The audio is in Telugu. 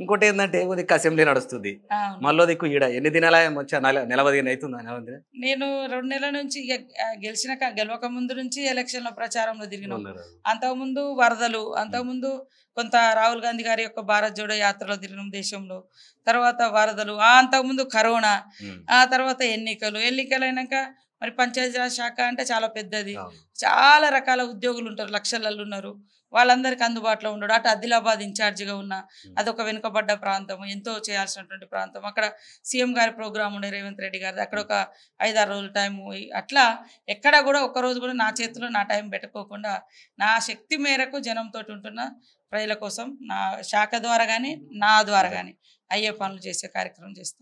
ఇంకోటి ఏంటంటే ఏమో దిక్కు అసెంబ్లీ నడుస్తుంది మళ్ళీ దిక్కు ఈడ ఎన్ని దినాల నెలవదిన అవుతుందా నేను రెండు నెలల నుంచి గెలిచిన గెలవక ముందు నుంచి ఎలక్షన్ లో ప్రచారంలో తిరిగినాం అంతకుముందు వరదలు అంతకుముందు కొంత రాహుల్ గాంధీ గారి యొక్క భారత్ జోడో యాత్రలో తిరిగిన దేశంలో తర్వాత వరదలు అంతకుముందు కరోనా ఆ తర్వాత ఎన్నికలు ఎన్నికలు అయినాక మరి పంచాయతీరాజ్ శాఖ అంటే చాలా పెద్దది చాలా రకాల ఉద్యోగులు ఉంటారు లక్షలలో ఉన్నారు వాళ్ళందరికీ అందుబాటులో ఉండడు అటు ఆదిలాబాద్ ఇన్ఛార్జిగా ఉన్న అదొక వెనుకబడ్డ ప్రాంతం ఎంతో చేయాల్సినటువంటి ప్రాంతం అక్కడ సీఎం గారి ప్రోగ్రాం ఉండే రేవంత్ రెడ్డి గారిది అక్కడ ఒక ఐదారు రోజుల టైం అట్లా ఎక్కడ కూడా రోజు కూడా నా చేతిలో నా టైం పెట్టుకోకుండా నా శక్తి మేరకు జనంతో ఉంటున్న ప్రజల కోసం నా శాఖ ద్వారా కానీ నా ద్వారా కానీ అయ్యే పనులు చేసే కార్యక్రమం చేస్తాను